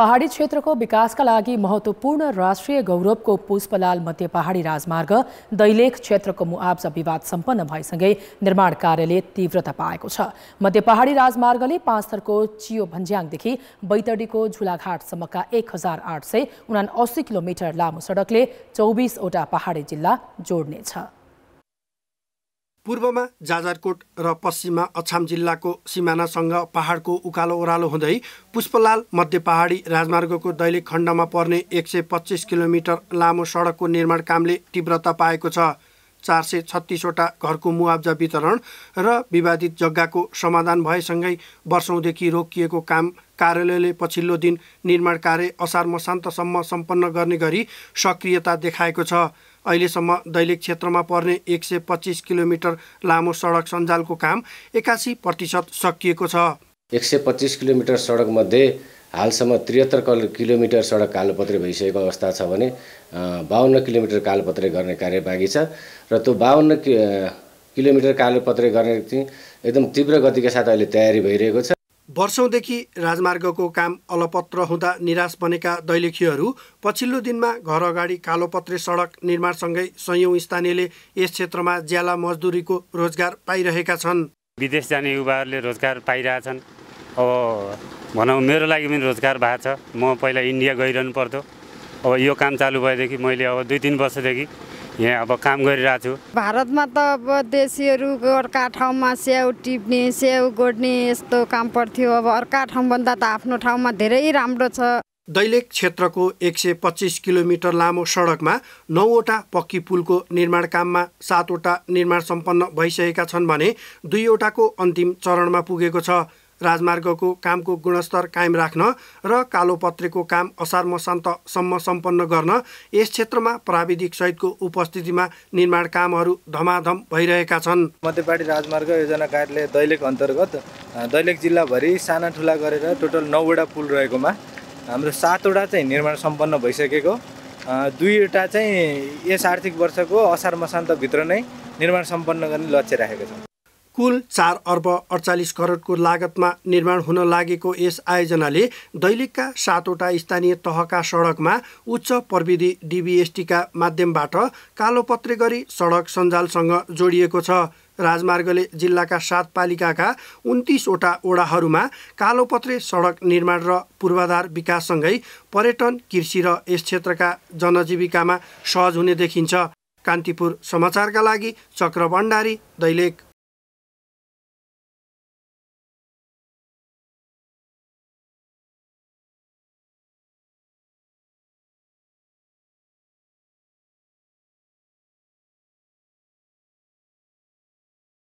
पहाडी क्षेत्रको विकासका लागि महत्त्वपूर्ण राष्ट्रिय गौरवको पुष्पलाल मध्य पहाडी राजमार्ग दैलेख क्षेत्रको मुआब्जा विवाद सम्पन्न भएसँगै निर्माण कार्यले तीव्रता पाएको छ मध्य पहाडी राजमार्गले पाँच थरको चियो भन्ज्याङदेखि बैतडीको झुलाघाटसम्मका एक हजार आठ सय उना किलोमिटर लामो सडकले चौबिसवटा पहाडी जिल्ला जोड्नेछ पूर्वमा जाजरकोट र पश्चिममा अछाम जिल्लाको सिमानासँग पहाडको उकालो ओह्रालो हुँदै पुष्पलाल मध्य पहाडी राजमार्गको दैलेख खण्डमा पर्ने एक सय पच्चिस किलोमिटर लामो सडकको निर्माण कामले तीव्रता पाएको छ चार सय छत्तिसवटा घरको मुआब्जा वितरण र विवादित जग्गाको समाधान भएसँगै वर्षौँदेखि रोकिएको काम कार्यालयले पछिल्लो दिन निर्माण कार्य असार मसान्तसम्म सम्पन्न गर्ने गरी सक्रियता देखाएको छ अहिलेसम्म दैलेख क्षेत्रमा पर्ने एक सय पच्चिस किलोमिटर लामो सडक सञ्जालको काम एकासी प्रतिशत सकिएको छ एक सय पच्चिस किलोमिटर सडकमध्ये हालसम्म त्रिहत्तर किलोमिटर सडक कालोपत्रे भइसकेको अवस्था छ भने बाहन्न किलोमिटर कालोपत्रे गर्ने कार्य बाँकी छ र त्यो बाहन्न किलोमिटर कालोपत्रे गर्ने चाहिँ एकदम तीव्र गतिका साथ अहिले तयारी भइरहेको छ वर्षौँदेखि राजमार्गको काम अलपत्र हुँदा निराश बनेका दैलेखीहरू पछिल्लो दिनमा घर अगाडि कालोपत्रे सडक निर्माणसँगै सयौँ स्थानीयले यस क्षेत्रमा ज्याला मजदुरीको रोजगार पाइरहेका छन् विदेश जाने युवाहरूले रोजगार पाइरहेछन् अब भनौँ मेरो लागि पनि रोजगार भएको छ म पहिला इन्डिया गइरहनु पर्थ्यो अब यो काम चालु भएदेखि मैले अब दुई तिन वर्षदेखि यहाँ अब काम गरिरहेको छु भारतमा त अब देशीहरू अर्का ठाउँमा स्याउ टिप्ने स्याउ गोड्ने यस्तो काम पर्थ्यो अब अर्का ठाउँभन्दा त आफ्नो ठाउँमा धेरै राम्रो छ दैलेख क्षेत्रको एक सय पच्चिस किलोमिटर लामो सडकमा नौवटा पक्की पुलको निर्माण काममा सातवटा निर्माण सम्पन्न भइसकेका छन् भने दुईवटाको अन्तिम चरणमा पुगेको छ राजमार्गको कामको गुणस्तर कायम राख्न र कालो पत्रेको काम असार मसान्तसम्म सम्पन्न गर्न यस क्षेत्रमा प्राविधिक सहितको उपस्थितिमा निर्माण कामहरू धमाधम भइरहेका छन् मध्यपाटी राजमार्ग योजना कार्यालय दैलेख अन्तर्गत दैलेख जिल्लाभरि साना ठुला गरेर टोटल नौवटा पुल रहेकोमा हाम्रो सातवटा चाहिँ निर्माण सम्पन्न भइसकेको दुईवटा चाहिँ यस आर्थिक वर्षको असार मसान्तभित्र नै निर्माण सम्पन्न गर्ने लक्ष्य राखेको छ कुल चार अर्ब अडचालिस करोडको लागतमा निर्माण हुन लागेको यस आयोजनाले दैलेखका सातवटा स्थानीय तहका सडकमा उच्च प्रविधि डिबिएसटीका माध्यमबाट कालोपत्रे गरी सडक सञ्जालसँग जोडिएको छ राजमार्गले जिल्लाका सात पालिकाका उन्तिसवटा ओडाहरूमा कालोपत्रे सडक निर्माण र पूर्वाधार विकाससँगै पर्यटन कृषि र यस क्षेत्रका जनजीविकामा सहज हुने देखिन्छ कान्तिपुर समाचारका लागि चक्र भण्डारी दैलेख